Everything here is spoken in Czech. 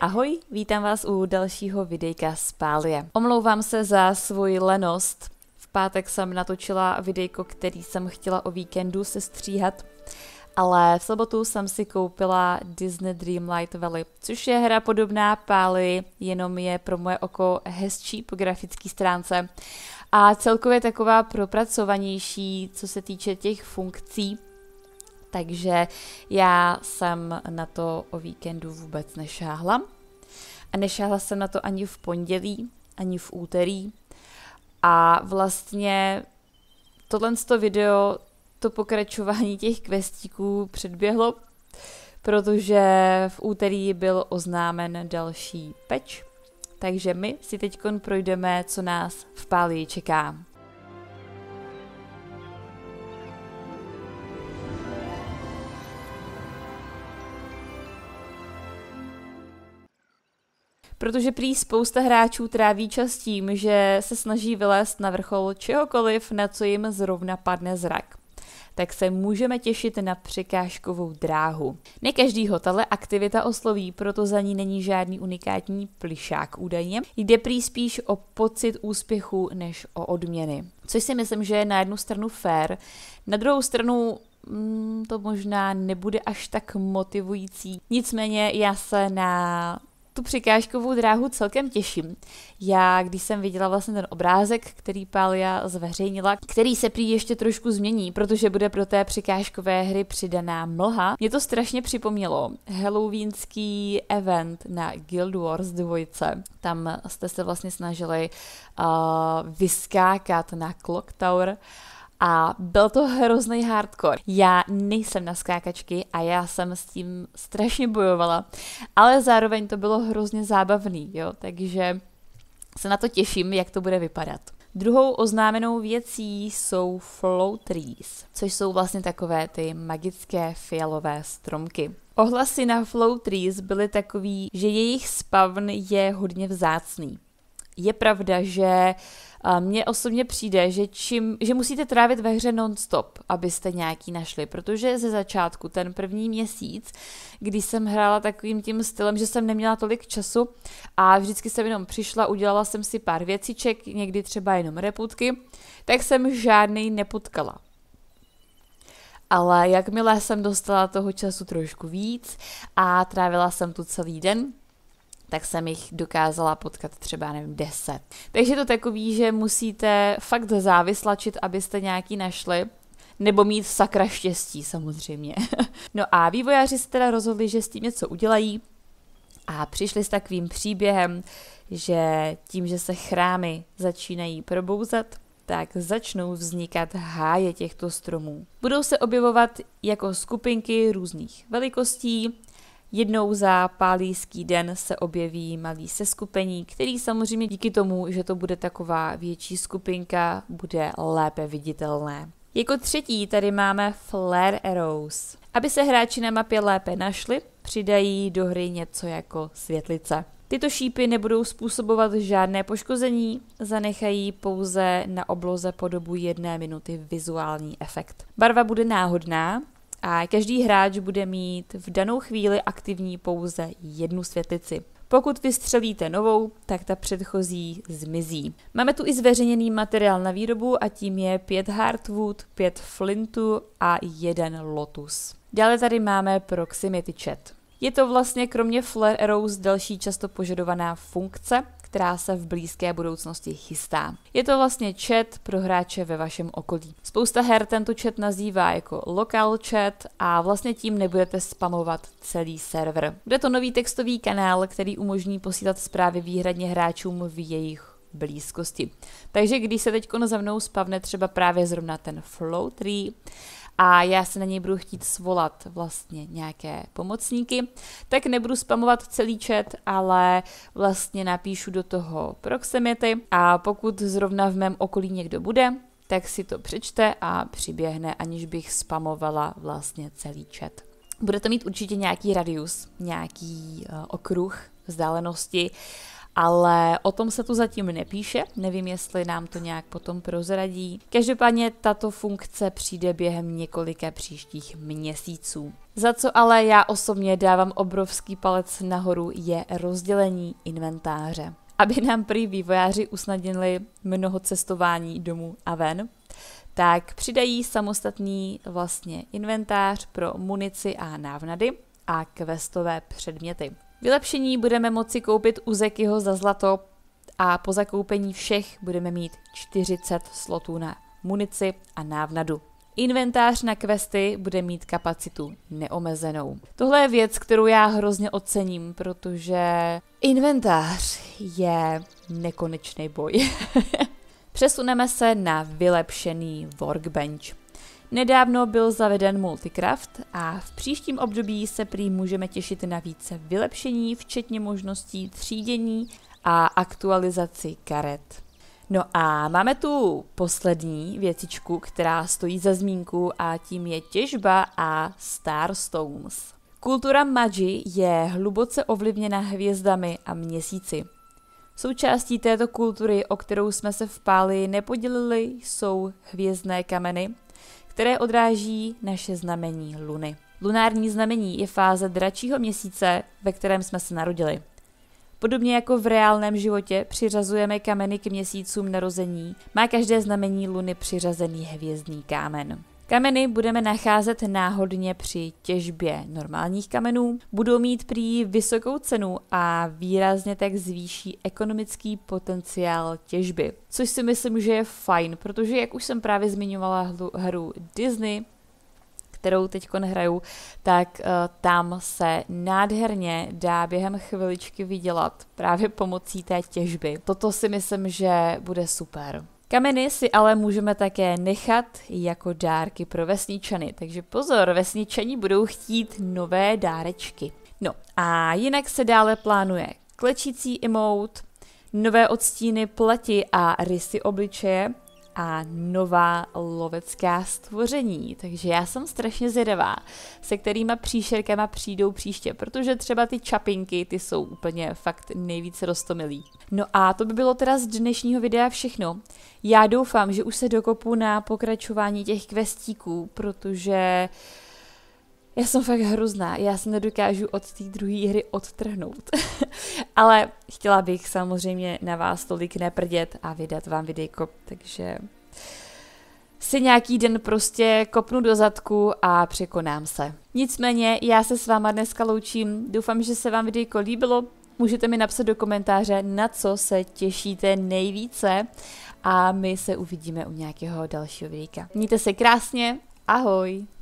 Ahoj, vítám vás u dalšího videjka z Pálie. Omlouvám se za svoji lenost. V pátek jsem natočila videjko, který jsem chtěla o víkendu se stříhat, ale v sobotu jsem si koupila Disney Dreamlight Valley, což je hra podobná Páli, jenom je pro moje oko hezčí po grafické stránce a celkově taková propracovanější, co se týče těch funkcí takže já jsem na to o víkendu vůbec nešáhla. A nešáhla jsem na to ani v pondělí, ani v úterý. A vlastně tohle video, to pokračování těch kvestíků předběhlo, protože v úterý byl oznámen další peč. Takže my si teď projdeme, co nás v Pálii čeká. protože prý spousta hráčů tráví čas tím, že se snaží vylézt na vrchol čehokoliv, na co jim zrovna padne zrak tak se můžeme těšit na překážkovou dráhu. Ne každýho tahle aktivita osloví, proto za ní není žádný unikátní plišák údajně. Jde prý spíš o pocit úspěchu než o odměny. Což si myslím, že je na jednu stranu fair, na druhou stranu mm, to možná nebude až tak motivující. Nicméně já se na tu překážkovou dráhu celkem těším. Já, když jsem viděla vlastně ten obrázek, který Pália zveřejnila, který se prý ještě trošku změní, protože bude pro té překážkové hry přidaná mlha, mě to strašně připomnělo halloweenský event na Guild Wars 2. Tam jste se vlastně snažili uh, vyskákat na Clock Tower a byl to hrozný hardcore. Já nejsem na skákačky a já jsem s tím strašně bojovala, ale zároveň to bylo hrozně zábavný, jo, takže se na to těším, jak to bude vypadat. Druhou oznámenou věcí jsou flow trees, což jsou vlastně takové ty magické fialové stromky. Ohlasy na flow trees byly takový, že jejich spavn je hodně vzácný. Je pravda, že mně osobně přijde, že, čím, že musíte trávit ve hře non-stop, abyste nějaký našli, protože ze začátku, ten první měsíc, kdy jsem hrála takovým tím stylem, že jsem neměla tolik času a vždycky jsem jenom přišla, udělala jsem si pár věciček, někdy třeba jenom reputky, tak jsem žádný nepotkala. Ale jakmile jsem dostala toho času trošku víc a trávila jsem tu celý den, tak jsem jich dokázala potkat třeba, nevím, deset. Takže to takový, že musíte fakt závislačit, abyste nějaký našli, nebo mít sakra štěstí samozřejmě. no a vývojáři se teda rozhodli, že s tím něco udělají a přišli s takovým příběhem, že tím, že se chrámy začínají probouzat, tak začnou vznikat háje těchto stromů. Budou se objevovat jako skupinky různých velikostí, Jednou za pálíský den se objeví malý seskupení, který samozřejmě díky tomu, že to bude taková větší skupinka, bude lépe viditelné. Jako třetí tady máme Flare Arrows. Aby se hráči na mapě lépe našli, přidají do hry něco jako světlice. Tyto šípy nebudou způsobovat žádné poškození, zanechají pouze na obloze po dobu jedné minuty vizuální efekt. Barva bude náhodná, a každý hráč bude mít v danou chvíli aktivní pouze jednu světlici. Pokud vystřelíte novou, tak ta předchozí zmizí. Máme tu i zveřejněný materiál na výrobu a tím je 5 hardwood, 5 flintu a 1 lotus. Dále tady máme proximity chat. Je to vlastně kromě Flare Arrows další často požadovaná funkce, která se v blízké budoucnosti chystá. Je to vlastně chat pro hráče ve vašem okolí. Spousta her tento chat nazývá jako local chat a vlastně tím nebudete spamovat celý server. Bude to nový textový kanál, který umožní posílat zprávy výhradně hráčům v jejich blízkosti. Takže když se teď za mnou spavne třeba právě zrovna ten Flow 3, a já se na něj budu chtít svolat vlastně nějaké pomocníky, tak nebudu spamovat celý chat, ale vlastně napíšu do toho proximity a pokud zrovna v mém okolí někdo bude, tak si to přečte a přiběhne, aniž bych spamovala vlastně celý chat. Bude to mít určitě nějaký radius, nějaký eh, okruh vzdálenosti, ale o tom se tu zatím nepíše, nevím, jestli nám to nějak potom prozradí. Každopádně tato funkce přijde během několika příštích měsíců. Za co ale já osobně dávám obrovský palec nahoru je rozdělení inventáře. Aby nám prý vývojáři usnadnili mnoho cestování domů a ven, tak přidají samostatný vlastně inventář pro munici a návnady a questové předměty. Vylepšení budeme moci koupit u Zekyho za zlato a po zakoupení všech budeme mít 40 slotů na munici a návnadu. Inventář na questy bude mít kapacitu neomezenou. Tohle je věc, kterou já hrozně ocením, protože inventář je nekonečný boj. Přesuneme se na vylepšený workbench. Nedávno byl zaveden Multicraft a v příštím období se prý můžeme těšit na více vylepšení, včetně možností třídění a aktualizaci karet. No a máme tu poslední věcičku, která stojí za zmínku a tím je těžba a Starstones. Kultura Magi je hluboce ovlivněna hvězdami a měsíci. Součástí této kultury, o kterou jsme se v Páli nepodělili, jsou hvězdné kameny – které odráží naše znamení Luny. Lunární znamení je fáze dračího měsíce, ve kterém jsme se narodili. Podobně jako v reálném životě přiřazujeme kameny k měsícům narození, má každé znamení Luny přiřazený hvězdný kámen. Kameny budeme nacházet náhodně při těžbě normálních kamenů. Budou mít prý vysokou cenu a výrazně tak zvýší ekonomický potenciál těžby. Což si myslím, že je fajn, protože jak už jsem právě zmiňovala hru Disney, kterou teď hraju, tak uh, tam se nádherně dá během chviličky vydělat právě pomocí té těžby. Toto si myslím, že bude super. Kameny si ale můžeme také nechat jako dárky pro vesničany, takže pozor, vesničani budou chtít nové dárečky. No a jinak se dále plánuje klečící emote, nové odstíny pleti a rysy obličeje, a nová lovecká stvoření. Takže já jsem strašně zvědavá, se kterýma příšerkama přijdou příště, protože třeba ty čapinky, ty jsou úplně fakt nejvíce rostomilí. No a to by bylo teda z dnešního videa všechno. Já doufám, že už se dokopu na pokračování těch kvestíků, protože já jsem fakt hrozná, já se nedokážu od té druhé hry odtrhnout. Ale chtěla bych samozřejmě na vás tolik neprdět a vydat vám videjko, takže si nějaký den prostě kopnu do zadku a překonám se. Nicméně já se s váma dneska loučím, doufám, že se vám videjko líbilo, můžete mi napsat do komentáře, na co se těšíte nejvíce a my se uvidíme u nějakého dalšího videjka. Mějte se krásně, ahoj!